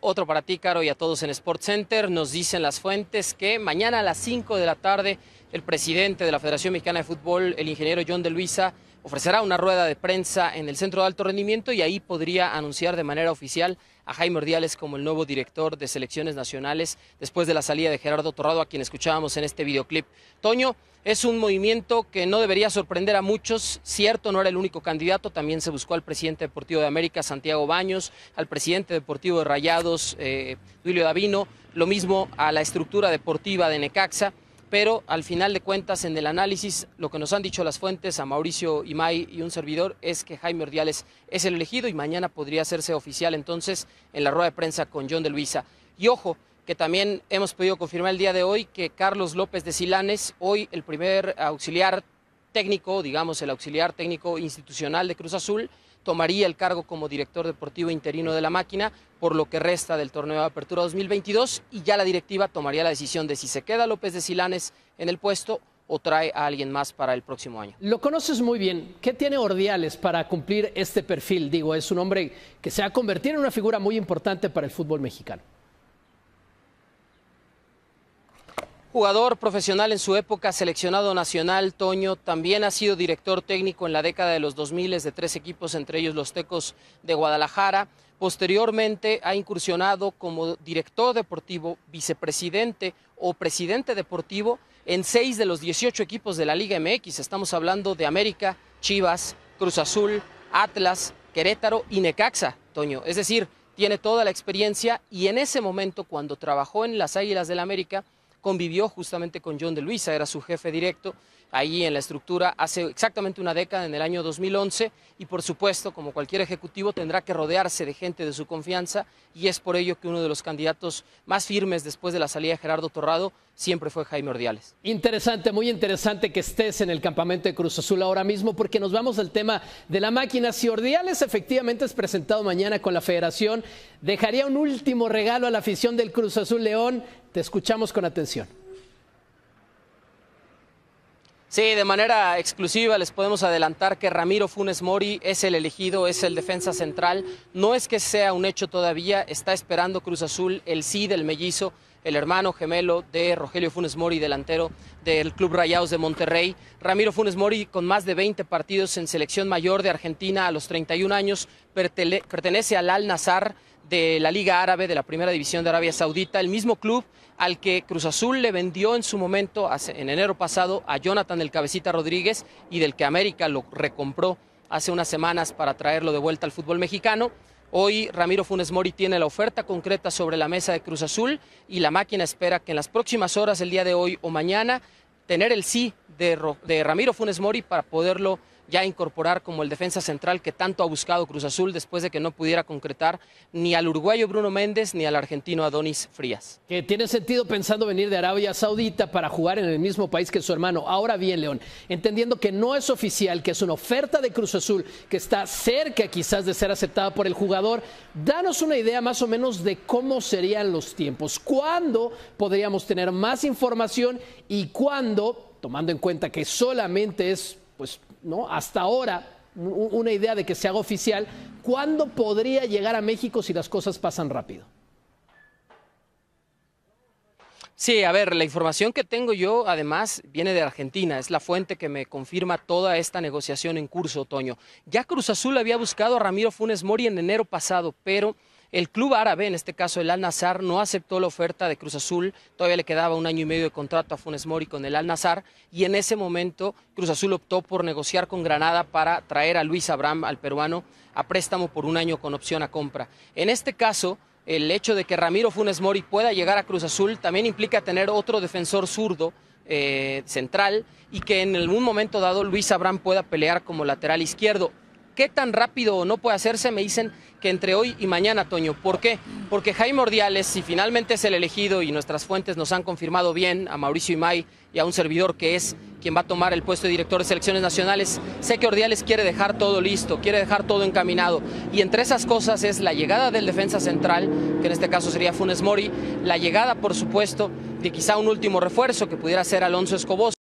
Otro para ti, Caro, y a todos en Sport Center. Nos dicen las fuentes que mañana a las 5 de la tarde el presidente de la Federación Mexicana de Fútbol, el ingeniero John de Luisa, ofrecerá una rueda de prensa en el Centro de Alto Rendimiento y ahí podría anunciar de manera oficial a Jaime Ordiales como el nuevo director de selecciones nacionales después de la salida de Gerardo Torrado, a quien escuchábamos en este videoclip. Toño, es un movimiento que no debería sorprender a muchos, cierto, no era el único candidato, también se buscó al presidente deportivo de América, Santiago Baños, al presidente deportivo de Rayados, Julio eh, Duilio Davino, lo mismo a la estructura deportiva de Necaxa pero al final de cuentas en el análisis lo que nos han dicho las fuentes a Mauricio Imay y un servidor es que Jaime Ordiales es el elegido y mañana podría hacerse oficial entonces en la rueda de prensa con John de Luisa. Y ojo, que también hemos podido confirmar el día de hoy que Carlos López de Silanes, hoy el primer auxiliar técnico, digamos el auxiliar técnico institucional de Cruz Azul, tomaría el cargo como director deportivo interino de la máquina por lo que resta del torneo de apertura 2022 y ya la directiva tomaría la decisión de si se queda López de Silanes en el puesto o trae a alguien más para el próximo año. Lo conoces muy bien. ¿Qué tiene Ordiales para cumplir este perfil? Digo, es un hombre que se ha convertido en una figura muy importante para el fútbol mexicano. jugador profesional en su época, seleccionado nacional, Toño, también ha sido director técnico en la década de los 2000 de tres equipos, entre ellos los Tecos de Guadalajara. Posteriormente ha incursionado como director deportivo, vicepresidente o presidente deportivo en seis de los 18 equipos de la Liga MX. Estamos hablando de América, Chivas, Cruz Azul, Atlas, Querétaro y Necaxa, Toño. Es decir, tiene toda la experiencia y en ese momento, cuando trabajó en las Águilas del América, convivió justamente con John de Luisa, era su jefe directo ahí en la estructura hace exactamente una década, en el año 2011, y por supuesto, como cualquier ejecutivo, tendrá que rodearse de gente de su confianza, y es por ello que uno de los candidatos más firmes después de la salida de Gerardo Torrado siempre fue Jaime Ordiales. Interesante, muy interesante que estés en el campamento de Cruz Azul ahora mismo, porque nos vamos al tema de la máquina. Si Ordiales efectivamente es presentado mañana con la federación, dejaría un último regalo a la afición del Cruz Azul León te escuchamos con atención. Sí, de manera exclusiva les podemos adelantar que Ramiro Funes Mori es el elegido, es el defensa central. No es que sea un hecho todavía, está esperando Cruz Azul el sí del mellizo, el hermano gemelo de Rogelio Funes Mori, delantero del Club Rayados de Monterrey. Ramiro Funes Mori, con más de 20 partidos en selección mayor de Argentina a los 31 años, pertenece al Al Nazar de la Liga Árabe, de la Primera División de Arabia Saudita, el mismo club al que Cruz Azul le vendió en su momento, en enero pasado, a Jonathan del Cabecita Rodríguez y del que América lo recompró hace unas semanas para traerlo de vuelta al fútbol mexicano. Hoy Ramiro Funes Mori tiene la oferta concreta sobre la mesa de Cruz Azul y la máquina espera que en las próximas horas, el día de hoy o mañana, tener el sí de, Ramiro Funes Mori para poderlo ya incorporar como el defensa central que tanto ha buscado Cruz Azul después de que no pudiera concretar ni al uruguayo Bruno Méndez ni al argentino Adonis Frías. Que tiene sentido pensando venir de Arabia Saudita para jugar en el mismo país que su hermano. Ahora bien, León, entendiendo que no es oficial, que es una oferta de Cruz Azul que está cerca quizás de ser aceptada por el jugador, danos una idea más o menos de cómo serían los tiempos, cuándo podríamos tener más información y cuándo tomando en cuenta que solamente es, pues, ¿no? Hasta ahora una idea de que se haga oficial, ¿cuándo podría llegar a México si las cosas pasan rápido? Sí, a ver, la información que tengo yo además viene de Argentina, es la fuente que me confirma toda esta negociación en curso, Otoño. Ya Cruz Azul había buscado a Ramiro Funes Mori en enero pasado, pero el club árabe, en este caso el Al-Nazar, no aceptó la oferta de Cruz Azul. Todavía le quedaba un año y medio de contrato a Funes Mori con el Al-Nazar. Y en ese momento Cruz Azul optó por negociar con Granada para traer a Luis Abraham, al peruano, a préstamo por un año con opción a compra. En este caso, el hecho de que Ramiro Funes Mori pueda llegar a Cruz Azul también implica tener otro defensor zurdo eh, central y que en algún momento dado Luis Abraham pueda pelear como lateral izquierdo. ¿Qué tan rápido o no puede hacerse? Me dicen que entre hoy y mañana, Toño. ¿Por qué? Porque Jaime Ordiales, si finalmente es el elegido y nuestras fuentes nos han confirmado bien a Mauricio Imay y a un servidor que es quien va a tomar el puesto de director de selecciones nacionales, sé que Ordiales quiere dejar todo listo, quiere dejar todo encaminado. Y entre esas cosas es la llegada del defensa central, que en este caso sería Funes Mori, la llegada, por supuesto, de quizá un último refuerzo que pudiera ser Alonso Escobos